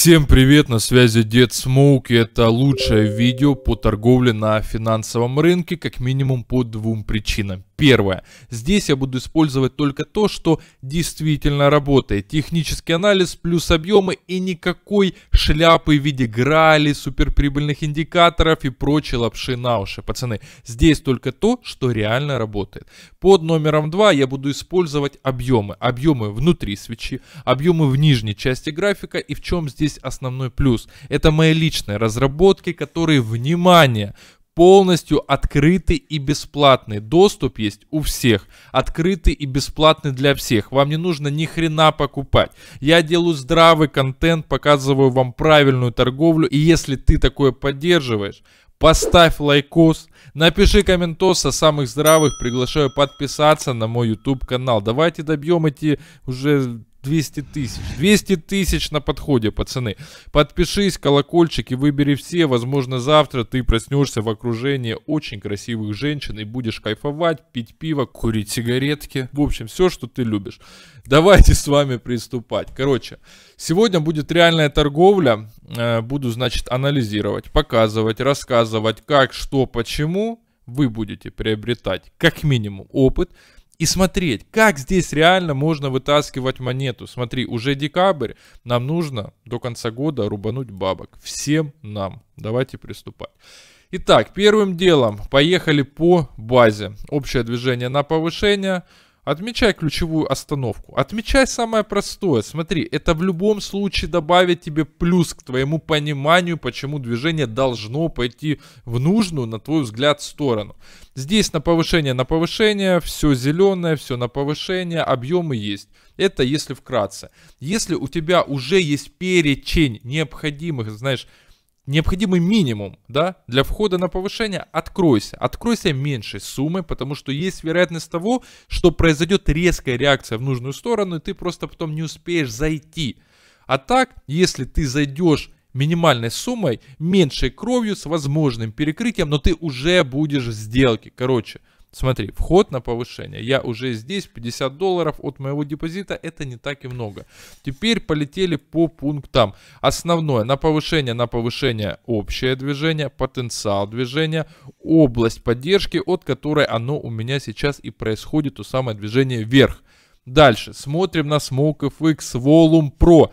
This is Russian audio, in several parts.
Всем привет, на связи Дед Смоук и это лучшее видео по торговле на финансовом рынке, как минимум по двум причинам первое. Здесь я буду использовать только то, что действительно работает. Технический анализ плюс объемы и никакой шляпы в виде грали, суперприбыльных индикаторов и прочей лапши на уши. Пацаны, здесь только то, что реально работает. Под номером 2 я буду использовать объемы. Объемы внутри свечи, объемы в нижней части графика и в чем здесь основной плюс. Это мои личные разработки, которые, внимание, полностью открытый и бесплатный. Доступ есть у всех. Открытый и бесплатный для всех. Вам не нужно ни хрена покупать. Я делаю здравый контент, показываю вам правильную торговлю. И если ты такое поддерживаешь, поставь лайкос, напиши комментос о самых здравых, приглашаю подписаться на мой YouTube канал. Давайте добьем эти уже 200 тысяч. 200 тысяч на подходе, пацаны. Подпишись, колокольчик и выбери все. Возможно, завтра ты проснешься в окружении очень красивых женщин и будешь кайфовать, пить пиво, курить сигаретки. В общем, все, что ты любишь. Давайте с вами приступать. Короче, сегодня будет реальная торговля. Э, буду, значит, анализировать, показывать, рассказывать, как, что, почему вы будете приобретать как минимум опыт – и смотреть, как здесь реально можно вытаскивать монету. Смотри, уже декабрь, нам нужно до конца года рубануть бабок. Всем нам. Давайте приступать. Итак, первым делом поехали по базе. Общее движение на повышение. Отмечай ключевую остановку. Отмечай самое простое. Смотри, это в любом случае добавит тебе плюс к твоему пониманию, почему движение должно пойти в нужную, на твой взгляд, сторону. Здесь на повышение, на повышение, все зеленое, все на повышение, объемы есть. Это если вкратце. Если у тебя уже есть перечень необходимых, знаешь, необходимый минимум, да, для входа на повышение, откройся. Откройся меньшей суммы, потому что есть вероятность того, что произойдет резкая реакция в нужную сторону, и ты просто потом не успеешь зайти. А так, если ты зайдешь минимальной суммой, меньшей кровью, с возможным перекрытием, но ты уже будешь в сделке. Короче, смотри, вход на повышение. Я уже здесь, 50 долларов от моего депозита, это не так и много. Теперь полетели по пунктам. Основное, на повышение, на повышение общее движение, потенциал движения, область поддержки, от которой оно у меня сейчас и происходит, то самое движение вверх. Дальше смотрим на Smoke FX Volume Pro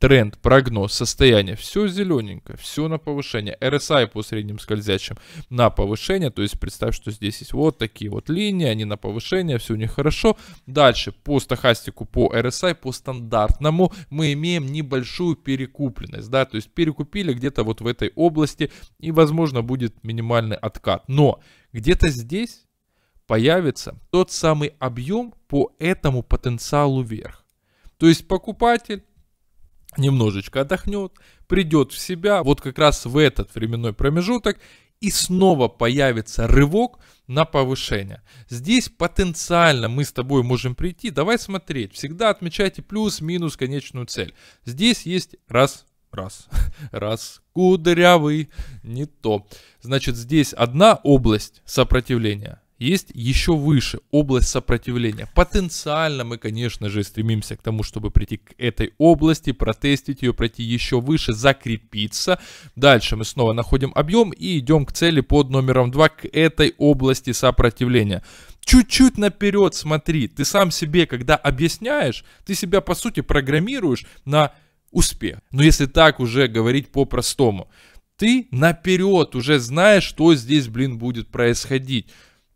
тренд, прогноз, состояние, все зелененько, все на повышение. RSI по средним скользящим на повышение, то есть представь, что здесь есть вот такие вот линии, они на повышение, все у них хорошо. Дальше по стохастику, по RSI, по стандартному мы имеем небольшую перекупленность, да, то есть перекупили где-то вот в этой области и, возможно, будет минимальный откат. Но где-то здесь появится тот самый объем по этому потенциалу вверх. То есть покупатель немножечко отдохнет, придет в себя вот как раз в этот временной промежуток и снова появится рывок на повышение. Здесь потенциально мы с тобой можем прийти. Давай смотреть. Всегда отмечайте плюс-минус конечную цель. Здесь есть раз, раз, раз, кудрявый, не то. Значит, здесь одна область сопротивления, есть еще выше область сопротивления. Потенциально мы, конечно же, стремимся к тому, чтобы прийти к этой области, протестить ее, пройти еще выше, закрепиться. Дальше мы снова находим объем и идем к цели под номером 2, к этой области сопротивления. Чуть-чуть наперед смотри, ты сам себе, когда объясняешь, ты себя, по сути, программируешь на успех. Но если так уже говорить по-простому, ты наперед уже знаешь, что здесь, блин, будет происходить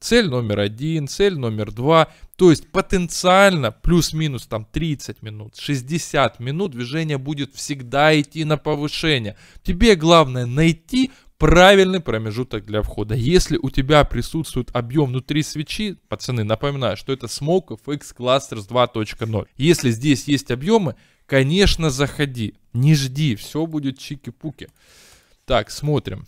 цель номер один, цель номер два. То есть потенциально плюс-минус там 30 минут, 60 минут движение будет всегда идти на повышение. Тебе главное найти правильный промежуток для входа. Если у тебя присутствует объем внутри свечи, пацаны, напоминаю, что это Smoke FX Clusters 2.0. Если здесь есть объемы, конечно, заходи. Не жди, все будет чики-пуки. Так, смотрим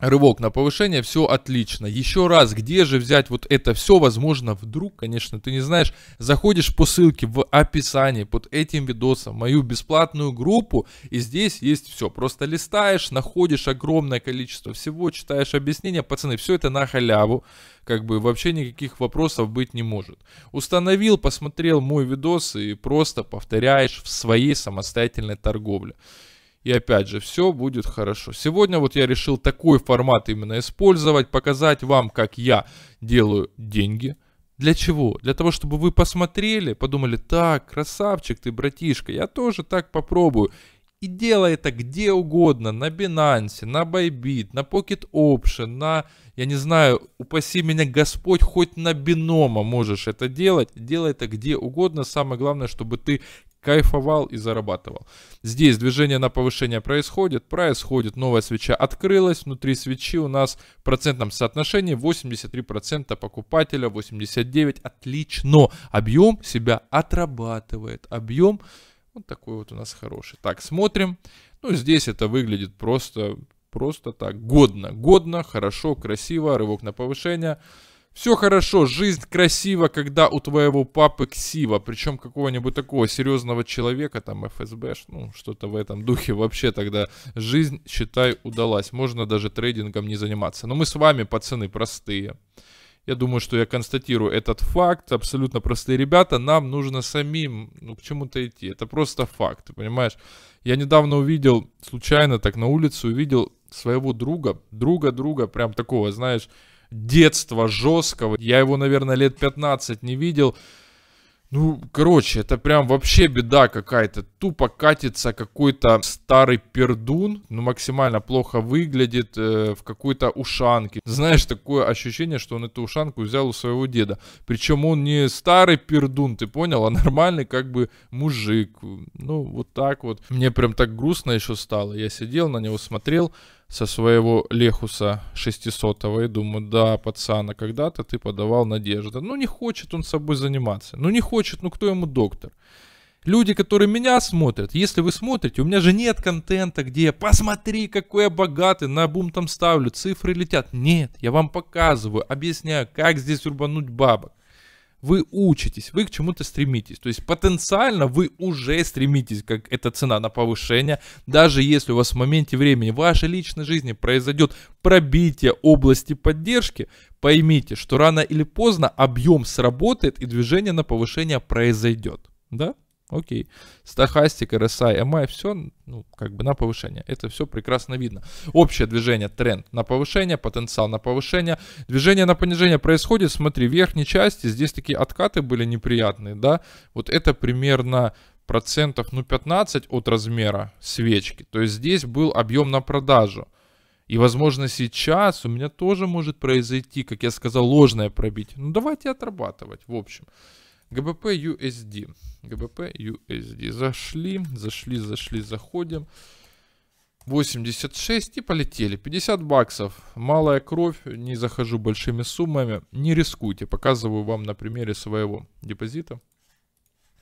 рывок на повышение, все отлично. Еще раз, где же взять вот это все, возможно, вдруг, конечно, ты не знаешь, заходишь по ссылке в описании под этим видосом, мою бесплатную группу, и здесь есть все. Просто листаешь, находишь огромное количество всего, читаешь объяснения, пацаны, все это на халяву, как бы вообще никаких вопросов быть не может. Установил, посмотрел мой видос и просто повторяешь в своей самостоятельной торговле. И опять же, все будет хорошо. Сегодня вот я решил такой формат именно использовать, показать вам, как я делаю деньги. Для чего? Для того, чтобы вы посмотрели, подумали, так, красавчик ты, братишка, я тоже так попробую. И делай это где угодно, на Binance, на Bybit, на Pocket Option, на, я не знаю, упаси меня Господь, хоть на Бинома можешь это делать. Делай это где угодно, самое главное, чтобы ты кайфовал и зарабатывал. Здесь движение на повышение происходит, происходит, новая свеча открылась, внутри свечи у нас в процентном соотношении 83% покупателя, 89%, отлично, объем себя отрабатывает, объем вот такой вот у нас хороший. Так, смотрим. Ну, здесь это выглядит просто, просто так. Годно, годно, хорошо, красиво. Рывок на повышение. Все хорошо, жизнь красива, когда у твоего папы ксива, причем какого-нибудь такого серьезного человека, там ФСБ, ну что-то в этом духе вообще тогда жизнь, считай, удалась. Можно даже трейдингом не заниматься. Но мы с вами, пацаны, простые. Я думаю, что я констатирую этот факт. Абсолютно простые ребята. Нам нужно самим ну, к чему-то идти. Это просто факт, ты понимаешь? Я недавно увидел, случайно так на улице увидел своего друга, друга-друга, прям такого, знаешь, детства жесткого. Я его, наверное, лет 15 не видел. Ну, короче, это прям вообще беда какая-то. Тупо катится какой-то старый пердун, ну, максимально плохо выглядит, э, в какой-то ушанке. Знаешь, такое ощущение, что он эту ушанку взял у своего деда. Причем он не старый пердун, ты понял, а нормальный как бы мужик. Ну, вот так вот. Мне прям так грустно еще стало. Я сидел на него, смотрел со своего Лехуса 600 и думаю, да, пацана, когда-то ты подавал надежды. Ну, не хочет он собой заниматься. Ну, не хочет, ну, кто ему доктор? Люди, которые меня смотрят, если вы смотрите, у меня же нет контента, где посмотри, какой я богатый, на бум там ставлю, цифры летят. Нет, я вам показываю, объясняю, как здесь урбануть бабок вы учитесь, вы к чему-то стремитесь. То есть потенциально вы уже стремитесь, как эта цена на повышение. Даже если у вас в моменте времени в вашей личной жизни произойдет пробитие области поддержки, поймите, что рано или поздно объем сработает и движение на повышение произойдет. Да? Окей. Стахастик, RSI, MI, все ну, как бы на повышение. Это все прекрасно видно. Общее движение, тренд на повышение, потенциал на повышение. Движение на понижение происходит, смотри, в верхней части здесь такие откаты были неприятные, да. Вот это примерно процентов, ну, 15 от размера свечки. То есть здесь был объем на продажу. И, возможно, сейчас у меня тоже может произойти, как я сказал, ложное пробитие. Ну, давайте отрабатывать, в общем. ГБП USD. ГБП USD. Зашли, зашли, зашли, заходим. 86 и полетели. 50 баксов. Малая кровь. Не захожу большими суммами. Не рискуйте. Показываю вам на примере своего депозита.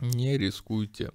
Не рискуйте.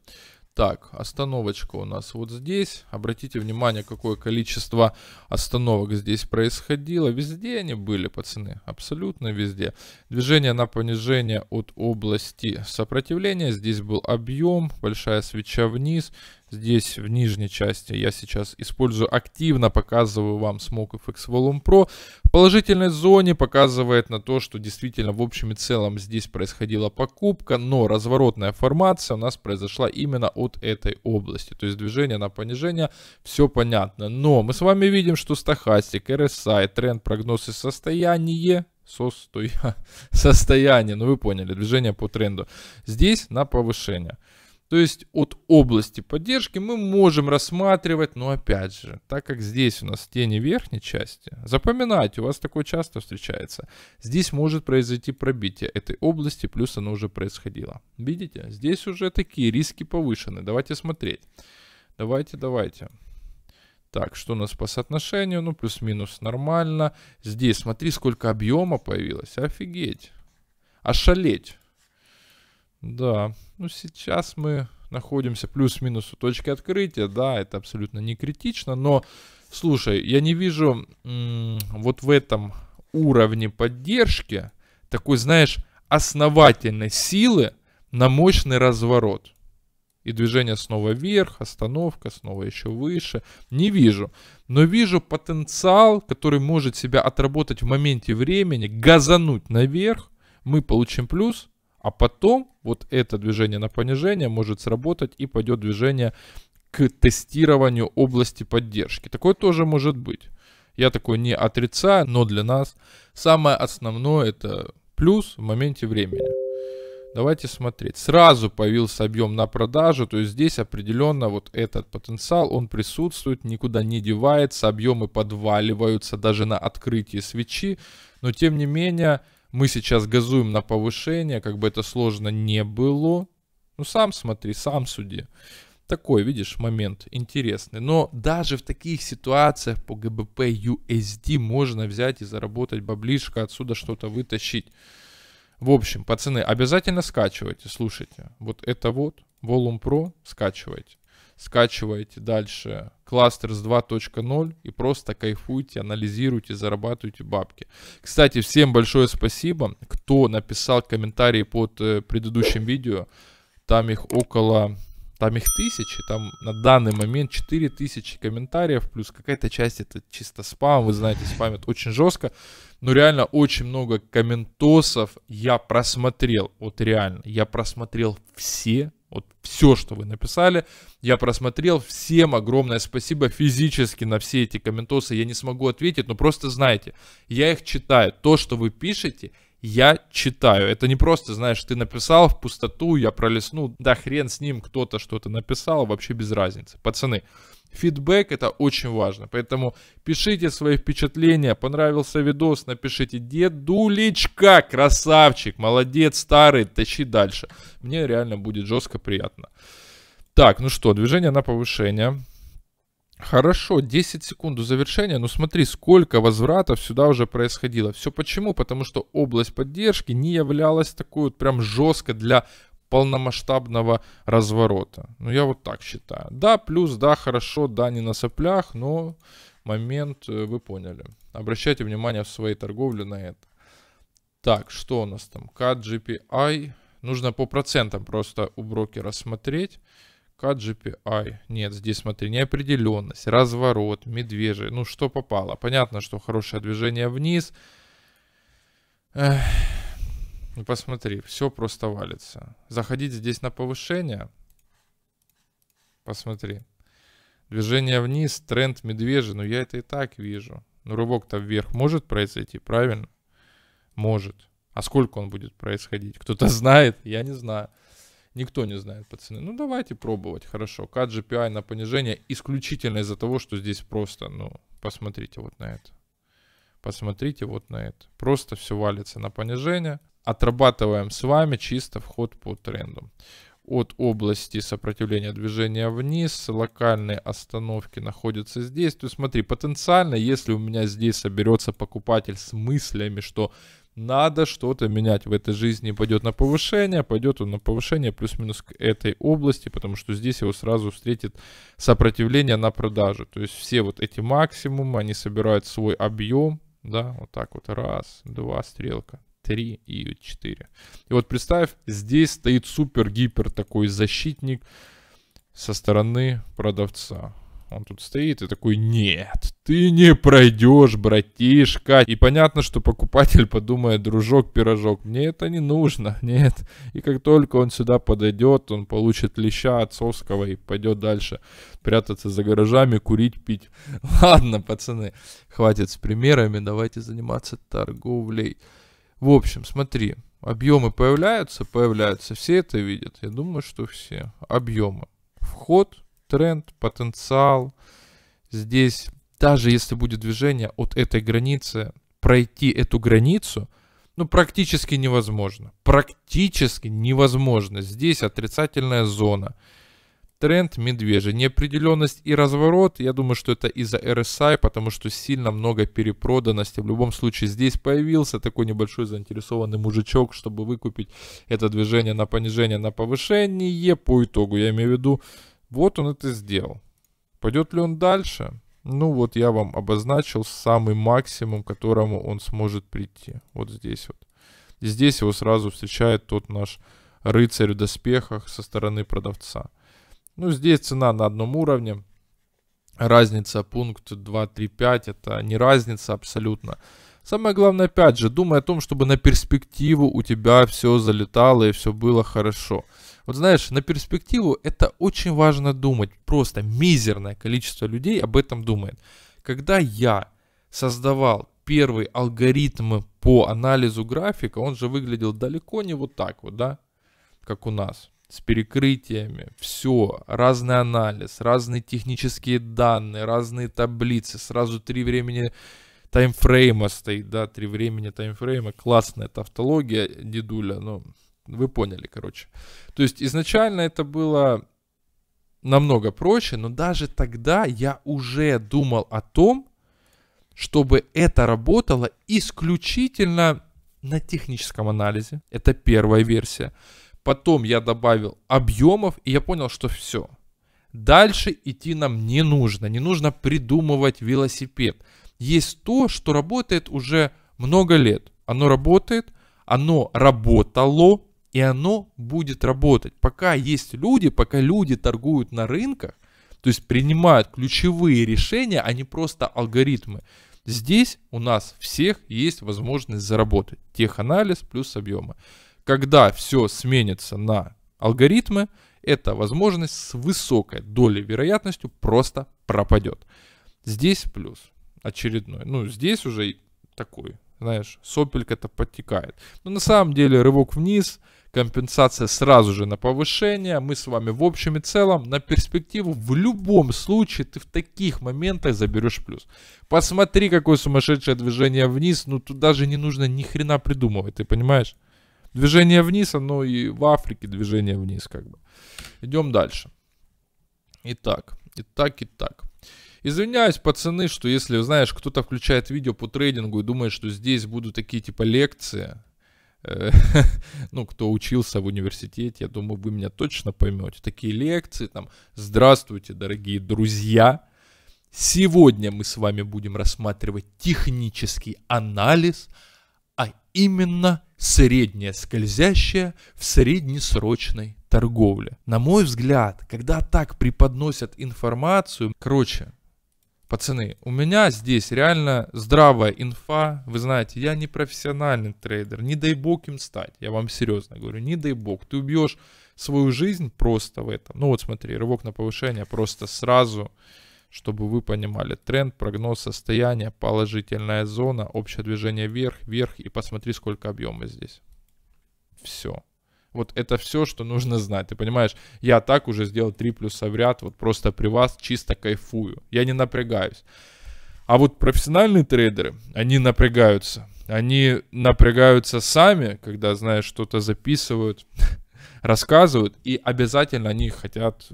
Так, остановочка у нас вот здесь. Обратите внимание, какое количество остановок здесь происходило. Везде они были, пацаны, абсолютно везде. Движение на понижение от области сопротивления. Здесь был объем, большая свеча вниз здесь в нижней части я сейчас использую активно, показываю вам Smoke FX Volume Pro. В положительной зоне показывает на то, что действительно в общем и целом здесь происходила покупка, но разворотная формация у нас произошла именно от этой области. То есть движение на понижение, все понятно. Но мы с вами видим, что стахастик, RSI, тренд, прогнозы состояние, состоя... состояние, ну вы поняли, движение по тренду. Здесь на повышение. То есть от области поддержки мы можем рассматривать, но опять же, так как здесь у нас тени верхней части, запоминайте, у вас такое часто встречается, здесь может произойти пробитие этой области, плюс оно уже происходило. Видите, здесь уже такие риски повышены, давайте смотреть. Давайте, давайте. Так, что у нас по соотношению? Ну, плюс-минус нормально. Здесь, смотри, сколько объема появилось. Офигеть. Ошалеть. Да, ну сейчас мы находимся плюс-минус у точки открытия, да, это абсолютно не критично, но, слушай, я не вижу вот в этом уровне поддержки такой, знаешь, основательной силы на мощный разворот. И движение снова вверх, остановка, снова еще выше. Не вижу. Но вижу потенциал, который может себя отработать в моменте времени, газануть наверх. Мы получим плюс, а потом вот это движение на понижение может сработать и пойдет движение к тестированию области поддержки. Такое тоже может быть. Я такое не отрицаю, но для нас самое основное это плюс в моменте времени. Давайте смотреть. Сразу появился объем на продажу, то есть здесь определенно вот этот потенциал, он присутствует, никуда не девается, объемы подваливаются даже на открытии свечи, но тем не менее мы сейчас газуем на повышение, как бы это сложно не было. Ну, сам смотри, сам суди. Такой, видишь, момент интересный. Но даже в таких ситуациях по ГБП USD можно взять и заработать баблишко, отсюда что-то вытащить. В общем, пацаны, обязательно скачивайте, слушайте. Вот это вот, Volume Pro скачивайте скачиваете дальше кластер с 2.0 и просто кайфуйте, анализируйте, зарабатывайте бабки. Кстати, всем большое спасибо, кто написал комментарии под э, предыдущим видео. Там их около там их тысячи, там на данный момент 4000 комментариев, плюс какая-то часть это чисто спам, вы знаете, спам это очень жестко, но ну, реально очень много комментосов я просмотрел, вот реально, я просмотрел все вот все, что вы написали, я просмотрел. Всем огромное спасибо физически на все эти комментосы. Я не смогу ответить, но просто знайте, я их читаю. То, что вы пишете, я читаю. Это не просто, знаешь, ты написал в пустоту, я пролистнул, да хрен с ним, кто-то что-то написал, вообще без разницы. Пацаны, Фидбэк это очень важно, поэтому пишите свои впечатления, понравился видос, напишите «Дедулечка, красавчик, молодец, старый, тащи дальше». Мне реально будет жестко приятно. Так, ну что, движение на повышение. Хорошо, 10 секунд до завершения, но смотри, сколько возвратов сюда уже происходило. Все почему? Потому что область поддержки не являлась такой вот прям жестко для полномасштабного разворота. Ну, я вот так считаю. Да, плюс, да, хорошо, да, не на соплях, но момент э, вы поняли. Обращайте внимание в своей торговле на это. Так, что у нас там? KGPI. Нужно по процентам просто у брокера смотреть. KGPI. Нет, здесь смотри, неопределенность, разворот, медвежий. Ну, что попало. Понятно, что хорошее движение вниз. Эх. Ну, посмотри, все просто валится. Заходить здесь на повышение. Посмотри. Движение вниз, тренд медвежий. Ну, я это и так вижу. Ну, рывок-то вверх может произойти, правильно? Может. А сколько он будет происходить? Кто-то знает? Я не знаю. Никто не знает, пацаны. Ну, давайте пробовать, хорошо. Кат GPI на понижение исключительно из-за того, что здесь просто, ну, посмотрите вот на это. Посмотрите вот на это. Просто все валится на понижение. Отрабатываем с вами чисто вход по тренду от области сопротивления движения вниз, локальные остановки находятся здесь. То есть смотри, потенциально, если у меня здесь соберется покупатель с мыслями, что надо что-то менять в этой жизни. Пойдет на повышение, пойдет он на повышение плюс-минус к этой области, потому что здесь его сразу встретит сопротивление на продажу. То есть все вот эти максимумы, они собирают свой объем, да, вот так вот, раз, два, стрелка, три и четыре. И вот представь, здесь стоит супер-гипер такой защитник со стороны продавца. Он тут стоит и такой, нет, ты не пройдешь, братишка. И понятно, что покупатель подумает, дружок, пирожок, мне это не нужно, нет. И как только он сюда подойдет, он получит леща отцовского и пойдет дальше прятаться за гаражами, курить, пить. Ладно, пацаны, хватит с примерами, давайте заниматься торговлей. В общем, смотри, объемы появляются, появляются, все это видят. Я думаю, что все. Объемы. Вход, тренд, потенциал. Здесь даже если будет движение от этой границы, пройти эту границу, ну, практически невозможно. Практически невозможно. Здесь отрицательная зона. Тренд медвежий. Неопределенность и разворот, я думаю, что это из-за RSI, потому что сильно много перепроданности. В любом случае здесь появился такой небольшой заинтересованный мужичок, чтобы выкупить это движение на понижение, на повышение по итогу. Я имею в виду, вот он это сделал. Пойдет ли он дальше? Ну вот я вам обозначил самый максимум, к которому он сможет прийти. Вот здесь вот. И здесь его сразу встречает тот наш рыцарь в доспехах со стороны продавца. Ну здесь цена на одном уровне. Разница пункт 2, 3, 5 это не разница абсолютно. Самое главное, опять же, думай о том, чтобы на перспективу у тебя все залетало и все было хорошо. Вот знаешь, на перспективу это очень важно думать. Просто мизерное количество людей об этом думает. Когда я создавал первый алгоритм по анализу графика, он же выглядел далеко не вот так вот, да, как у нас с перекрытиями, все, разный анализ, разные технические данные, разные таблицы, сразу три времени таймфрейма стоит, да, три времени таймфрейма, классная тавтология, дедуля, но вы поняли, короче. То есть изначально это было намного проще, но даже тогда я уже думал о том, чтобы это работало исключительно на техническом анализе. Это первая версия. Потом я добавил объемов, и я понял, что все. Дальше идти нам не нужно. Не нужно придумывать велосипед. Есть то, что работает уже много лет. Оно работает, оно работало, и оно будет работать. Пока есть люди, пока люди торгуют на рынках, то есть принимают ключевые решения, а не просто алгоритмы. Здесь у нас всех есть возможность заработать. Теханализ плюс объемы. Когда все сменится на алгоритмы, эта возможность с высокой долей вероятностью просто пропадет. Здесь плюс очередной. Ну, здесь уже такой, знаешь, сопелька-то подтекает. Но на самом деле рывок вниз – компенсация сразу же на повышение. Мы с вами в общем и целом на перспективу в любом случае ты в таких моментах заберешь плюс. Посмотри, какое сумасшедшее движение вниз. Ну тут даже не нужно ни хрена придумывать, ты понимаешь? Движение вниз, оно и в Африке движение вниз как бы. Идем дальше. Итак, итак, итак. Извиняюсь, пацаны, что если, знаешь, кто-то включает видео по трейдингу и думает, что здесь будут такие типа лекции, Э, ну, кто учился в университете, я думаю, вы меня точно поймете. Такие лекции, там, здравствуйте, дорогие друзья. Сегодня мы с вами будем рассматривать технический анализ, а именно среднее скользящее в среднесрочной торговле. На мой взгляд, когда так преподносят информацию, короче, Пацаны, у меня здесь реально здравая инфа. Вы знаете, я не профессиональный трейдер. Не дай бог им стать. Я вам серьезно говорю, не дай бог. Ты убьешь свою жизнь просто в этом. Ну вот смотри, рывок на повышение просто сразу, чтобы вы понимали. Тренд, прогноз состояния, положительная зона, общее движение вверх, вверх и посмотри, сколько объема здесь. Все. Вот это все, что нужно знать. Ты понимаешь, я так уже сделал 3 плюса в ряд, вот просто при вас чисто кайфую. Я не напрягаюсь. А вот профессиональные трейдеры, они напрягаются. Они напрягаются сами, когда, знаешь, что-то записывают, рассказывают, и обязательно они хотят,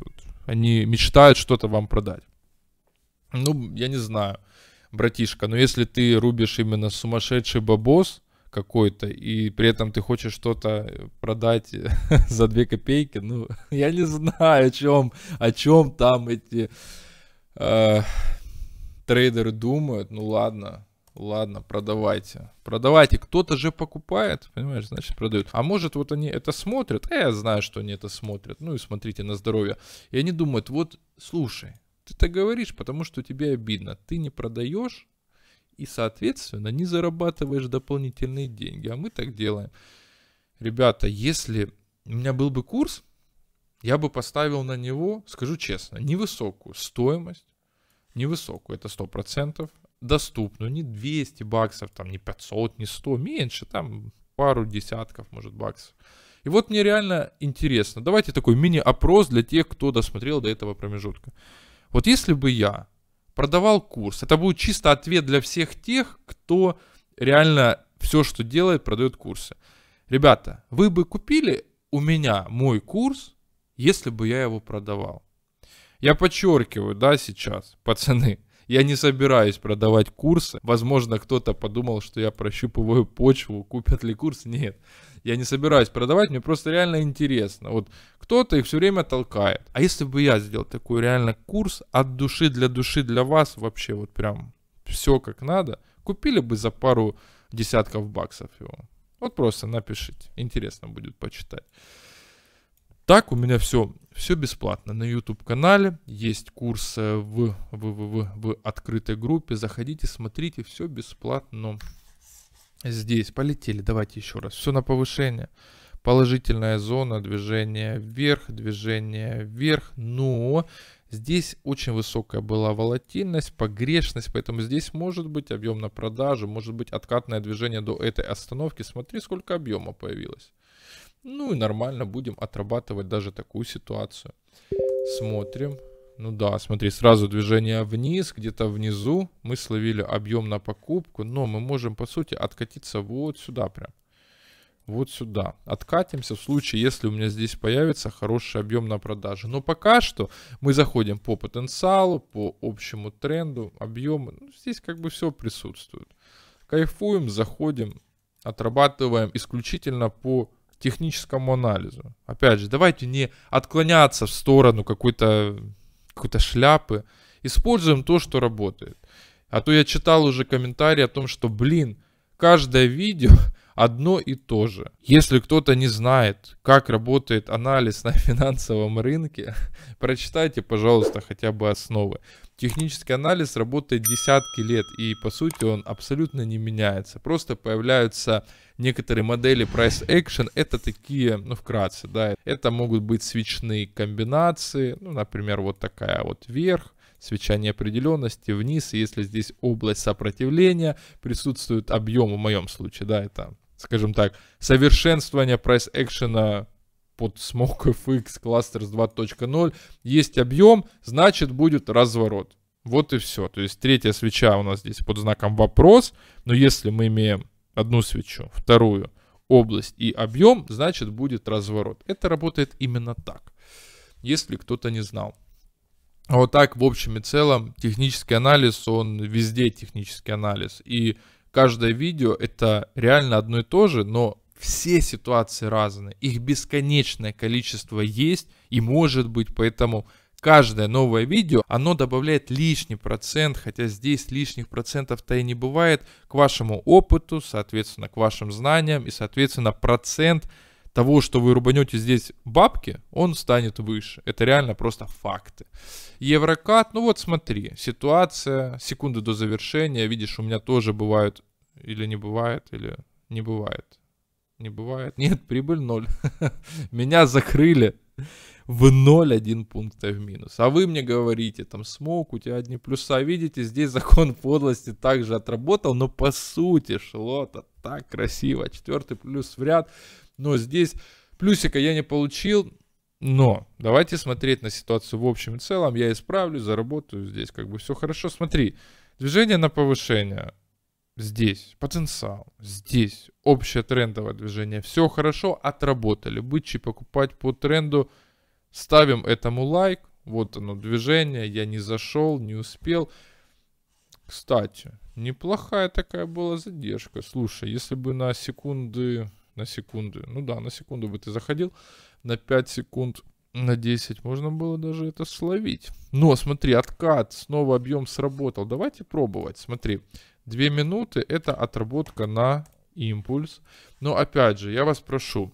они мечтают что-то вам продать. Ну, я не знаю, братишка, но если ты рубишь именно сумасшедший бабос, какой-то, и при этом ты хочешь что-то продать э, за две копейки, ну, я не знаю, о чем, о чем там эти э, трейдеры думают, ну ладно, ладно, продавайте. Продавайте. Кто-то же покупает, понимаешь, значит, продают. А может, вот они это смотрят, э, я знаю, что они это смотрят, ну и смотрите на здоровье. И они думают, вот, слушай, ты так говоришь, потому что тебе обидно. Ты не продаешь, и, соответственно, не зарабатываешь дополнительные деньги. А мы так делаем. Ребята, если у меня был бы курс, я бы поставил на него, скажу честно, невысокую стоимость, невысокую, это 100%, доступную, не 200 баксов, там, не 500, не 100, меньше, там, пару десятков, может, баксов. И вот мне реально интересно. Давайте такой мини-опрос для тех, кто досмотрел до этого промежутка. Вот если бы я продавал курс. Это будет чисто ответ для всех тех, кто реально все, что делает, продает курсы. Ребята, вы бы купили у меня мой курс, если бы я его продавал. Я подчеркиваю, да, сейчас, пацаны, я не собираюсь продавать курсы. Возможно, кто-то подумал, что я прощупываю почву, купят ли курс. Нет, я не собираюсь продавать, мне просто реально интересно. Вот кто-то их все время толкает. А если бы я сделал такой реально курс от души для души для вас, вообще вот прям все как надо, купили бы за пару десятков баксов его. Вот просто напишите. Интересно будет почитать. Так у меня все, все бесплатно на YouTube канале, есть курс э, в, в, в, в открытой группе, заходите, смотрите, все бесплатно здесь. Полетели, давайте еще раз, все на повышение. Положительная зона, движение вверх, движение вверх, но Здесь очень высокая была волатильность, погрешность, поэтому здесь может быть объем на продажу, может быть откатное движение до этой остановки. Смотри, сколько объема появилось. Ну и нормально, будем отрабатывать даже такую ситуацию. Смотрим. Ну да, смотри, сразу движение вниз, где-то внизу мы словили объем на покупку, но мы можем, по сути, откатиться вот сюда прям. Вот сюда. Откатимся в случае, если у меня здесь появится хороший объем на продажи. Но пока что мы заходим по потенциалу, по общему тренду, объему. Ну, здесь как бы все присутствует. Кайфуем, заходим, отрабатываем исключительно по техническому анализу. Опять же, давайте не отклоняться в сторону какой-то какой-то шляпы. Используем то, что работает. А то я читал уже комментарии о том, что, блин, каждое видео одно и то же. Если кто-то не знает, как работает анализ на финансовом рынке, прочитайте, пожалуйста, хотя бы основы. Технический анализ работает десятки лет, и по сути он абсолютно не меняется. Просто появляются некоторые модели price action. Это такие, ну вкратце, да, это могут быть свечные комбинации, ну, например, вот такая вот вверх, свеча неопределенности вниз, если здесь область сопротивления присутствует объем, в моем случае, да, это, скажем так, совершенствование price action под Smoke FX Clusters 2.0 есть объем, значит будет разворот. Вот и все. То есть третья свеча у нас здесь под знаком вопрос, но если мы имеем одну свечу, вторую, область и объем, значит будет разворот. Это работает именно так, если кто-то не знал. А вот так, в общем и целом, технический анализ, он везде технический анализ. И каждое видео это реально одно и то же, но все ситуации разные, их бесконечное количество есть и может быть, поэтому каждое новое видео, оно добавляет лишний процент, хотя здесь лишних процентов-то и не бывает, к вашему опыту, соответственно, к вашим знаниям и, соответственно, процент того, что вы рубанете здесь бабки, он станет выше. Это реально просто факты. Еврокат, ну вот смотри, ситуация, секунды до завершения, видишь, у меня тоже бывают или не бывает, или не бывает. Не бывает. Нет, прибыль ноль. Меня закрыли в ноль один пункта в минус. А вы мне говорите, там, смог, у тебя одни плюса. Видите, здесь закон подлости также отработал, но по сути шло-то так красиво. Четвертый плюс в ряд. Но здесь плюсика я не получил, но давайте смотреть на ситуацию в общем и целом. Я исправлю, заработаю здесь, как бы все хорошо. Смотри, движение на повышение здесь потенциал, здесь общее трендовое движение, все хорошо, отработали, бычи покупать по тренду, ставим этому лайк, вот оно движение, я не зашел, не успел. Кстати, неплохая такая была задержка. Слушай, если бы на секунды, на секунды, ну да, на секунду бы ты заходил, на 5 секунд, на 10 можно было даже это словить. Но смотри, откат, снова объем сработал. Давайте пробовать, смотри. Смотри. Две минуты – это отработка на импульс. Но опять же, я вас прошу,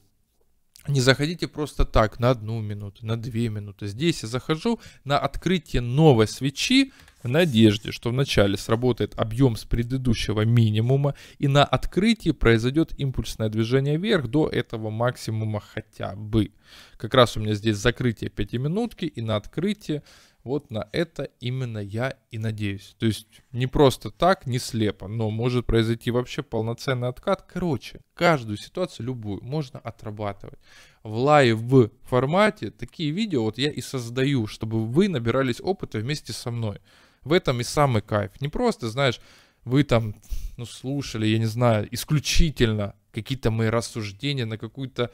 не заходите просто так на одну минуту, на две минуты. Здесь я захожу на открытие новой свечи в надежде, что вначале сработает объем с предыдущего минимума и на открытии произойдет импульсное движение вверх до этого максимума хотя бы. Как раз у меня здесь закрытие 5 минутки и на открытие вот на это именно я и надеюсь. То есть не просто так, не слепо, но может произойти вообще полноценный откат. Короче, каждую ситуацию, любую, можно отрабатывать. В лайв формате такие видео вот я и создаю, чтобы вы набирались опыта вместе со мной. В этом и самый кайф. Не просто, знаешь, вы там ну, слушали, я не знаю, исключительно какие-то мои рассуждения на какую-то...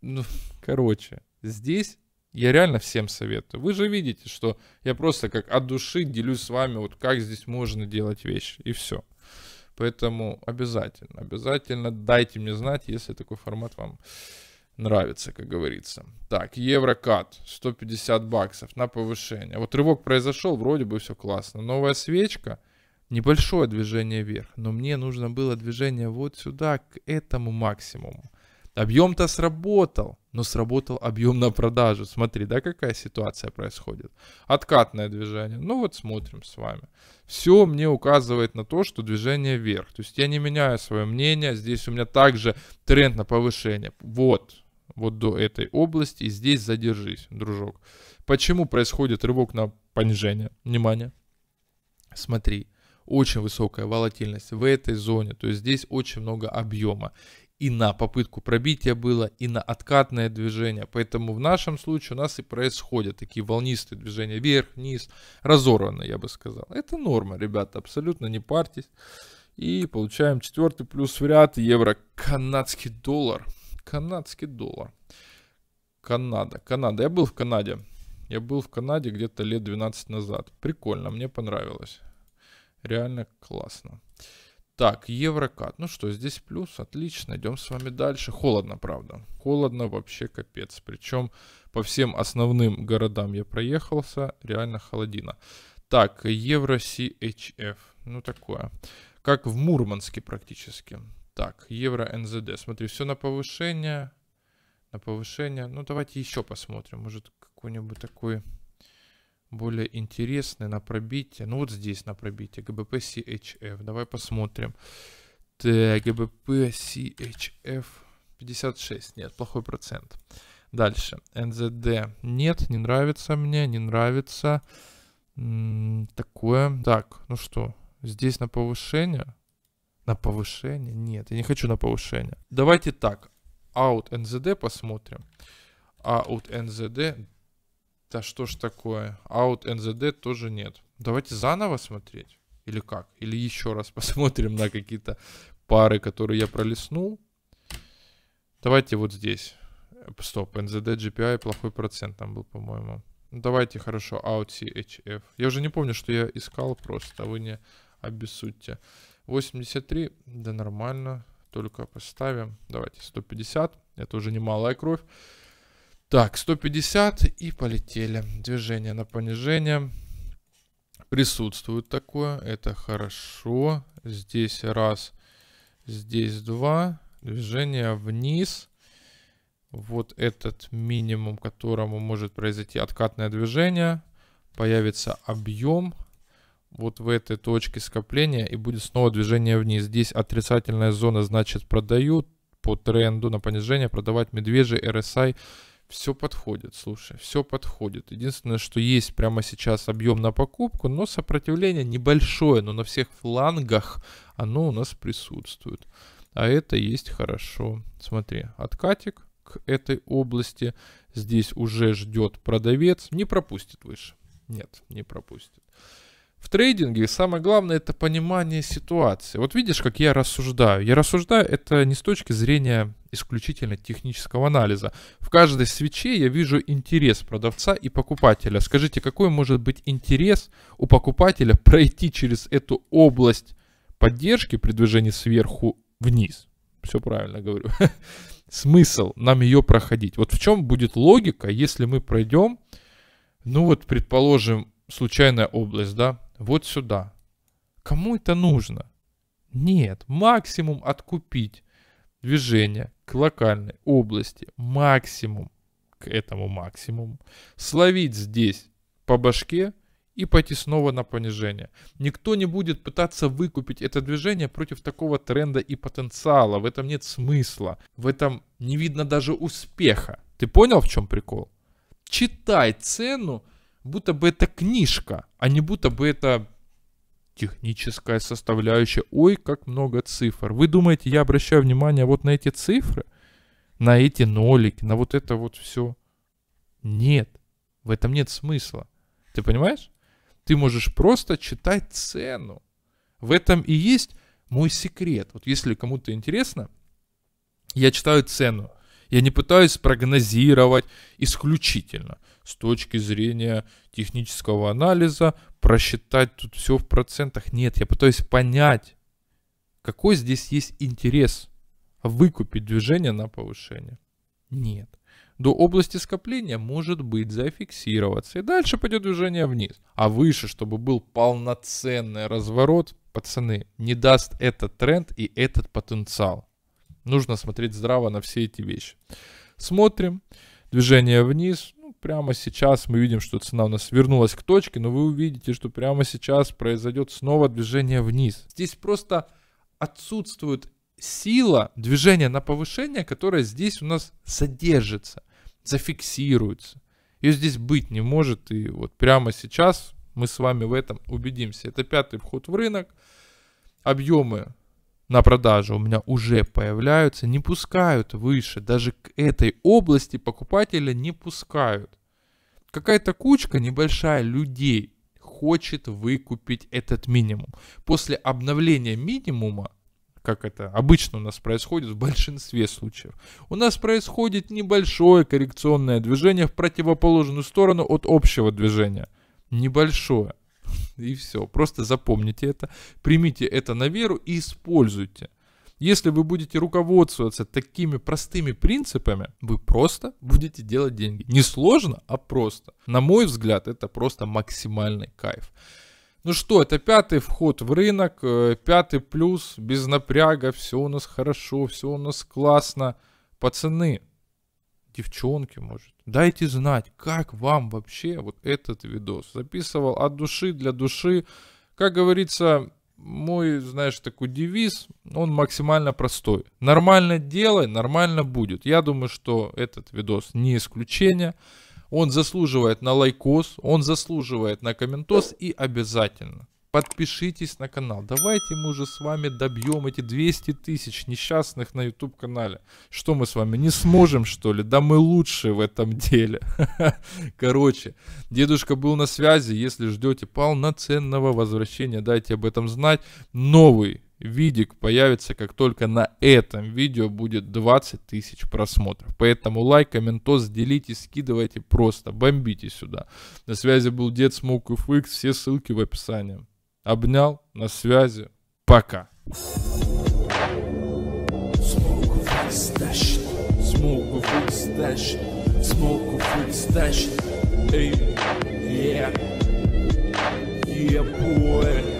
Ну, короче, здесь я реально всем советую. Вы же видите, что я просто как от души делюсь с вами, вот как здесь можно делать вещи, и все. Поэтому обязательно, обязательно дайте мне знать, если такой формат вам нравится, как говорится. Так, еврокат, 150 баксов на повышение. Вот рывок произошел, вроде бы все классно. Новая свечка, небольшое движение вверх, но мне нужно было движение вот сюда, к этому максимуму. Объем-то сработал, но сработал объем на продажу. Смотри, да, какая ситуация происходит. Откатное движение. Ну вот смотрим с вами. Все мне указывает на то, что движение вверх. То есть я не меняю свое мнение. Здесь у меня также тренд на повышение. Вот, вот до этой области. И здесь задержись, дружок. Почему происходит рывок на понижение? Внимание. Смотри, очень высокая волатильность в этой зоне, то есть здесь очень много объема и на попытку пробития было, и на откатное движение. Поэтому в нашем случае у нас и происходят такие волнистые движения вверх, вниз, разорванные, я бы сказал. Это норма, ребята, абсолютно не парьтесь. И получаем четвертый плюс в ряд евро, канадский доллар. Канадский доллар. Канада, Канада. Я был в Канаде. Я был в Канаде где-то лет 12 назад. Прикольно, мне понравилось. Реально классно. Так, еврокат. Ну что, здесь плюс, отлично, идем с вами дальше. Холодно, правда. Холодно вообще капец. Причем по всем основным городам я проехался, реально холодина. Так, евро CHF. Ну такое. Как в Мурманске практически. Так, евро НЗД. Смотри, все на повышение. На повышение. Ну давайте еще посмотрим. Может какой-нибудь такой более интересные на пробитие. Ну вот здесь на пробитие. ГБП CHF. Давай посмотрим. Так, ГБП CHF 56. Нет, плохой процент. Дальше. НЗД. Нет, не нравится мне, не нравится. М -м, такое. Так, ну что, здесь на повышение? На повышение? Нет, я не хочу на повышение. Давайте так. Out НЗД посмотрим. Out НЗД. Да что ж такое? Out and the Dead тоже нет. Давайте заново смотреть. Или как? Или еще раз посмотрим на какие-то пары, которые я пролистнул. Давайте вот здесь. Э, стоп, NZD GPI плохой процент там был, по-моему. Ну, давайте, хорошо, out а CHF. Я уже не помню, что я искал просто, вы не обессудьте. 83, да нормально, только поставим. Давайте 150, это уже немалая кровь. Так, 150 и полетели. Движение на понижение. Присутствует такое. Это хорошо. Здесь раз. Здесь два. Движение вниз. Вот этот минимум, которому может произойти откатное движение. Появится объем вот в этой точке скопления и будет снова движение вниз. Здесь отрицательная зона значит продают по тренду на понижение, продавать медвежий, RSI все подходит, слушай, все подходит. Единственное, что есть прямо сейчас объем на покупку, но сопротивление небольшое, но на всех флангах оно у нас присутствует. А это есть хорошо. Смотри, откатик к этой области. Здесь уже ждет продавец. Не пропустит выше. Нет, не пропустит. В трейдинге самое главное это понимание ситуации. Вот видишь, как я рассуждаю. Я рассуждаю это не с точки зрения исключительно технического анализа. В каждой свече я вижу интерес продавца и покупателя. Скажите, какой может быть интерес у покупателя пройти через эту область поддержки при движении сверху вниз? Все правильно говорю. Смысл нам ее проходить. Вот в чем будет логика, если мы пройдем, ну вот, предположим, случайная область, да, вот сюда. Кому это нужно? Нет, максимум откупить движение к локальной области, максимум к этому максимуму, словить здесь по башке и пойти снова на понижение. Никто не будет пытаться выкупить это движение против такого тренда и потенциала. В этом нет смысла. В этом не видно даже успеха. Ты понял, в чем прикол? Читай цену будто бы это книжка, а не будто бы это техническая составляющая. Ой, как много цифр. Вы думаете, я обращаю внимание вот на эти цифры, на эти нолики, на вот это вот все? Нет, в этом нет смысла. Ты понимаешь? Ты можешь просто читать цену. В этом и есть мой секрет. Вот если кому-то интересно, я читаю цену. Я не пытаюсь прогнозировать исключительно с точки зрения технического анализа, просчитать тут все в процентах. Нет, я пытаюсь понять, какой здесь есть интерес выкупить движение на повышение. Нет. До области скопления может быть зафиксироваться. И дальше пойдет движение вниз. А выше, чтобы был полноценный разворот, пацаны, не даст этот тренд и этот потенциал. Нужно смотреть здраво на все эти вещи. Смотрим. Движение вниз прямо сейчас мы видим, что цена у нас вернулась к точке, но вы увидите, что прямо сейчас произойдет снова движение вниз. Здесь просто отсутствует сила движения на повышение, которая здесь у нас содержится, зафиксируется. Ее здесь быть не может, и вот прямо сейчас мы с вами в этом убедимся. Это пятый вход в рынок. Объемы на продаже у меня уже появляются, не пускают выше. Даже к этой области покупателя не пускают. Какая-то кучка небольшая людей хочет выкупить этот минимум. После обновления минимума, как это обычно у нас происходит в большинстве случаев, у нас происходит небольшое коррекционное движение в противоположную сторону от общего движения. Небольшое. И все. Просто запомните это, примите это на веру и используйте. Если вы будете руководствоваться такими простыми принципами, вы просто будете делать деньги. Не сложно, а просто. На мой взгляд, это просто максимальный кайф. Ну что, это пятый вход в рынок, э, пятый плюс, без напряга, все у нас хорошо, все у нас классно. Пацаны, девчонки, может. Дайте знать, как вам вообще вот этот видос. Записывал от души для души. Как говорится, мой, знаешь, такой девиз, он максимально простой. Нормально делай, нормально будет. Я думаю, что этот видос не исключение. Он заслуживает на лайкос, он заслуживает на комментос и обязательно Подпишитесь на канал. Давайте мы уже с вами добьем эти 200 тысяч несчастных на YouTube канале. Что мы с вами не сможем, что ли? Да мы лучшие в этом деле. Короче, дедушка был на связи. Если ждете полноценного возвращения, дайте об этом знать. Новый видик появится, как только на этом видео будет 20 тысяч просмотров. Поэтому лайк, комментос, делитесь, скидывайте просто, бомбите сюда. На связи был Дед Смоук все ссылки в описании. Обнял, на связи. Пока. Smoke of extension, smoke of extension, hey, yeah, yeah, boy.